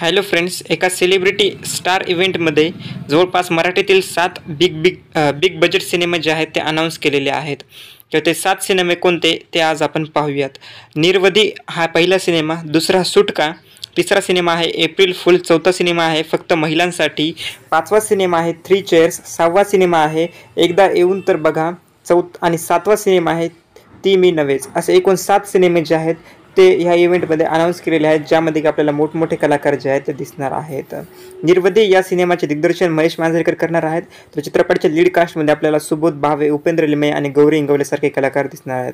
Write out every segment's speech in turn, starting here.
hello friends एका celebrity star इव्हेंटमध्ये जवळपास मराठीतील सात बिग बिग बिग बजेट सिनेमे जे आहेत ते अनाऊन्स केलेले आहेत तर ते सात सिनेमे कोणते ते आज आपण पाहूयात निर्वधी हा पहिला सिनेमा दुसरा सुटका तिसरा सिनेमा आहे एप्रिल फुल चौथा सिनेमा आहे फक्त महिलांसाठी पाचवा सिनेमा आहे थ्री चेअर्स सहावा सिनेमा आहे एकदा येऊन तर बघा चौथ आणि सातवा सिनेमा आहे ती मी नव्हेच असे एकूण सात सिनेमे जे आहेत ते ह्या इव्हेंटमध्ये अनाऊन्स केलेले आहेत ज्यामध्ये की आपल्याला मोठमोठे कलाकार जे आहेत ते दिसणार आहेत निर्वदे या सिनेमाचे दिग्दर्शन महेश मांजरेकर करणार आहेत तर चित्रपटाच्या लीड कास्टमध्ये आपल्याला सुबोध भावे उपेंद्र लिमे आणि गौरी सारखे कलाकार दिसणार आहेत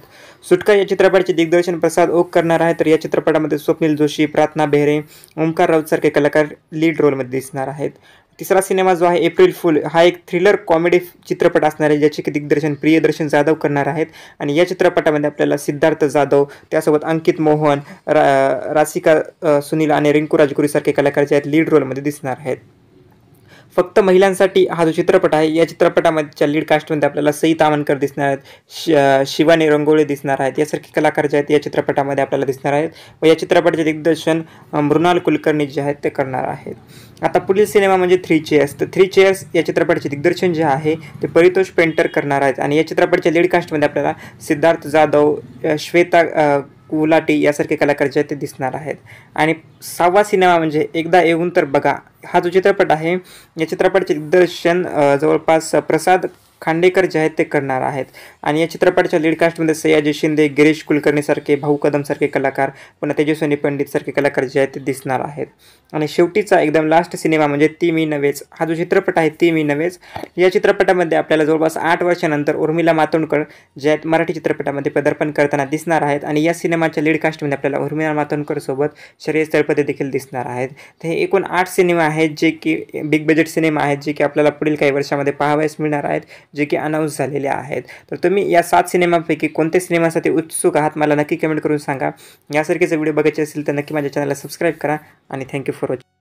सुटका या चित्रपटाचे दिग्दर्शन प्रसाद ओक करणार आहे तर या चित्रपटामध्ये स्वप्नील जोशी प्रार्थना बेहरे ओंकार राऊत सारखे कलाकार लीड रोलमध्ये दिसणार आहेत तिसरा सिनेमा जो आहे एप्रिल फुल हा एक थ्रिलर कॉमेडी चित्रपट असणार आहे ज्याचे की दिग्दर्शन प्रियदर्शन जाधव करणार आहेत आणि या चित्रपटामध्ये आपल्याला सिद्धार्थ जाधव त्यासोबत अंकित मोहन रा रासिका सुनील आणि रिंकू राजगुरीसारखे कलाकार जे आहेत लीड रोलमध्ये दिसणार आहेत फक्त महिलांसाठी हा जो चित्रपट आहे या चित्रपटामधच्या लीड कास्टमध्ये आपल्याला सई तामणकर दिसणार आहेत श शिवानी रंगोळी दिसणार आहेत यासारखे कलाकार जे आहेत या चित्रपटामध्ये आपल्याला दिसणार आहेत व या चित्रपटाचे दिग्दर्शन मृणाल कुलकर्णी जे आहेत ते करणार आहेत आता पुढील सिनेमा म्हणजे थ्री चेअर्स तर थ्री चेअर्स या चित्रपटाचे दिग्दर्शन जे आहे ते परितोष पेंटर करणार आहेत आणि या चित्रपटाच्या लीड कास्टमध्ये आपल्याला सिद्धार्थ जाधव श्वेता उलाटी यासारखे कलाकार जे आहेत ते दिसणार आहेत आणि सहावा सिनेमा म्हणजे एकदा येऊन तर बघा हा जो चित्रपट आहे या चित्रपटाचे दिग्दर्शन जवळपास प्रसाद खांडेकर जे आहेत ते करणार आहेत आणि या चित्रपटाच्या लीडकास्टमध्ये सयाजी शिंदे गिरीश कुलकर्णीसारखे भाऊ कदमसारखे कलाकार पण तेजस्वनी पंडितसारखे कलाकार जे आहेत ते दिसणार आहेत आणि शेवटीचा एकदम लास्ट सिनेमा म्हणजे ती मी नवेज हा जो चित्रपट आहे ती मी नवेज या चित्रपटामध्ये आपल्याला जवळपास आठ वर्षानंतर उर्मिला मातोंडकर जे आहेत मराठी चित्रपटामध्ये पदार्पण करताना दिसणार आहेत आणि या सिनेमाच्या लीडकास्टमध्ये आपल्याला उर्मिला मातोंडकरसोबत श्रेयस तळपदे देखील दिसणार आहेत तर हे एकूण आठ सिनेमा आहेत जे की बिग बजेट सिनेमा आहेत जे की आपल्याला पुढील काही वर्षामध्ये पाहावयास मिळणार आहेत जे की अनाऊन्स झालेले आहेत तर तुम्ही या सात सिनेमापैकी कोणत्या सिनेमासाठी उत्सुक आहात मला नक्की कमेंट करून सांगा जर व्हिडिओ बघायचे असेल तर नक्की माझ्या चॅनलला सबस्क्राईब करा आणि थँक्यू फॉर वॉचिंग